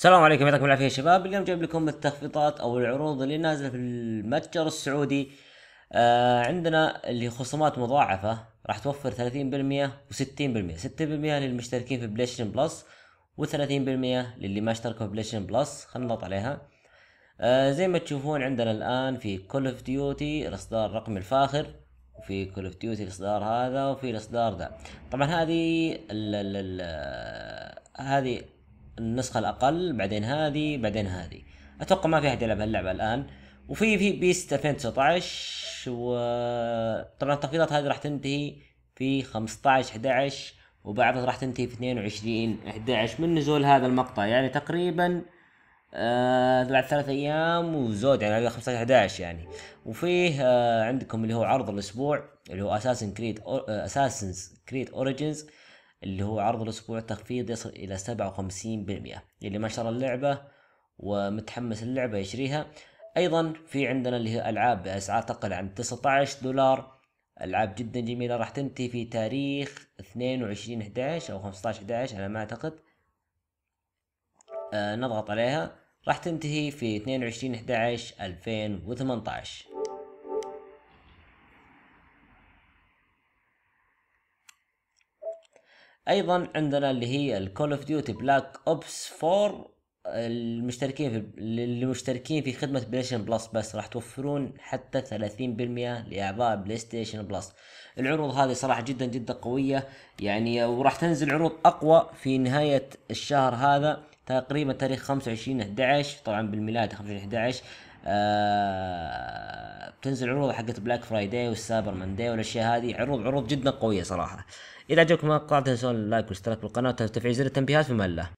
السلام عليكم يعطيكم العافيه يا شباب اليوم جايب لكم التخفيضات او العروض اللي نازله في المتجر السعودي آه عندنا اللي خصومات مضاعفه راح توفر 30% و60% 6% للمشتركين في بلايستيشن بلس و30% للي ما اشتركوا في بلايستيشن بلس خلينا نضغط عليها آه زي ما تشوفون عندنا الان في كول اوف ديوتي الاصدار الرقمي الفاخر وفي كول اوف ديوتي الاصدار هذا وفي الاصدار ذا طبعا هذه ال ال ال آه، هذه النسخه الاقل بعدين هذه بعدين هذه اتوقع ما في احد يلعب هاللعبه الان وفي في بيست 2019 وطبعا التخفيضات هذه راح تنتهي في 15 11 وبعضها راح تنتهي في 22 11 من نزول هذا المقطع يعني تقريبا آه بعد ثلاث ايام وزود يعني 15 11 يعني وفيه آه عندكم اللي هو عرض الاسبوع اللي هو اساسن كريد اساسن كريد اوريجنز اللي هو عرض الأسبوع تخفيض يصل إلى سبعة وخمسين بالمئة اللي ما شرى اللعبة ومتحمس اللعبة يشتريها أيضا في عندنا اللي هي ألعاب بأسعار تقل عن 19 دولار ألعاب جدا جميلة راح تنتهي في تاريخ 22 11 أو 15 11 على ما أعتقد آه نضغط عليها راح تنتهي في 22 11 2018 ايضا عندنا اللي هي الكول اوف ديوتي بلاك اوبس 4 المشتركين في للمشتركين في خدمة بلاي ستيشن بلس بس راح توفرون حتى 30% لأعضاء بلاي ستيشن بلس العروض هذه صراحة جدا جدا قوية يعني وراح تنزل عروض أقوى في نهاية الشهر هذا تقريبا تاريخ 25 11 طبعا بالميلاد 25 11 آه بتنزل عروض حقت بلاك فرايداي والسابر مانداي والاشياء هذه عروض عروض جدا قويه صراحه اذا عجبكم المقطع تنسون اللايك والاشتراك بالقناه وتفعيل زر التنبيهات في الله